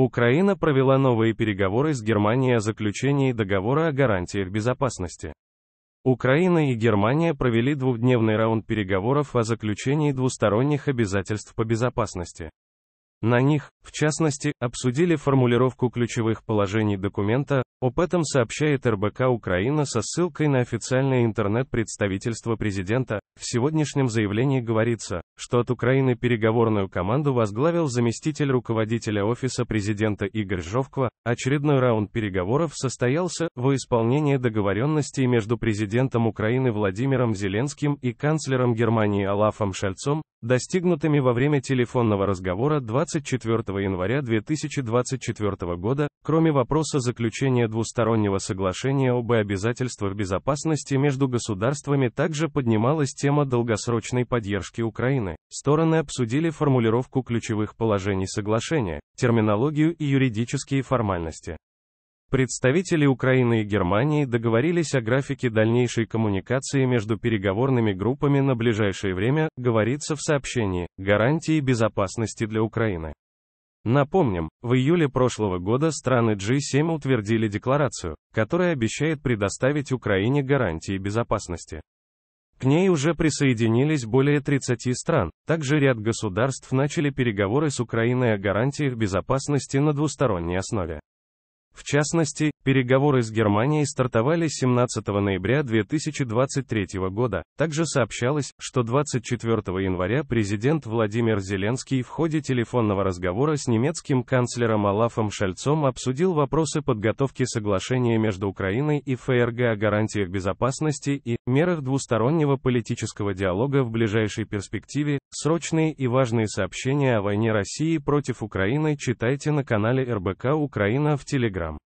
Украина провела новые переговоры с Германией о заключении договора о гарантиях безопасности. Украина и Германия провели двухдневный раунд переговоров о заключении двусторонних обязательств по безопасности. На них, в частности, обсудили формулировку ключевых положений документа, об этом сообщает РБК Украина со ссылкой на официальное интернет-представительство президента. В сегодняшнем заявлении говорится, что от Украины переговорную команду возглавил заместитель руководителя Офиса президента Игорь Жовква. Очередной раунд переговоров состоялся во исполнение договоренностей между президентом Украины Владимиром Зеленским и канцлером Германии Алафом Шальцом, достигнутыми во время телефонного разговора 20 24 января 2024 года, кроме вопроса заключения двустороннего соглашения об обязательствах безопасности между государствами также поднималась тема долгосрочной поддержки Украины. Стороны обсудили формулировку ключевых положений соглашения, терминологию и юридические формальности. Представители Украины и Германии договорились о графике дальнейшей коммуникации между переговорными группами на ближайшее время, говорится в сообщении «Гарантии безопасности для Украины». Напомним, в июле прошлого года страны G7 утвердили декларацию, которая обещает предоставить Украине гарантии безопасности. К ней уже присоединились более 30 стран, также ряд государств начали переговоры с Украиной о гарантиях безопасности на двусторонней основе. В частности, Переговоры с Германией стартовали 17 ноября 2023 года. Также сообщалось, что 24 января президент Владимир Зеленский в ходе телефонного разговора с немецким канцлером Алафом Шальцом обсудил вопросы подготовки соглашения между Украиной и ФРГ о гарантиях безопасности и мерах двустороннего политического диалога в ближайшей перспективе. Срочные и важные сообщения о войне России против Украины читайте на канале РБК Украина в Телеграм.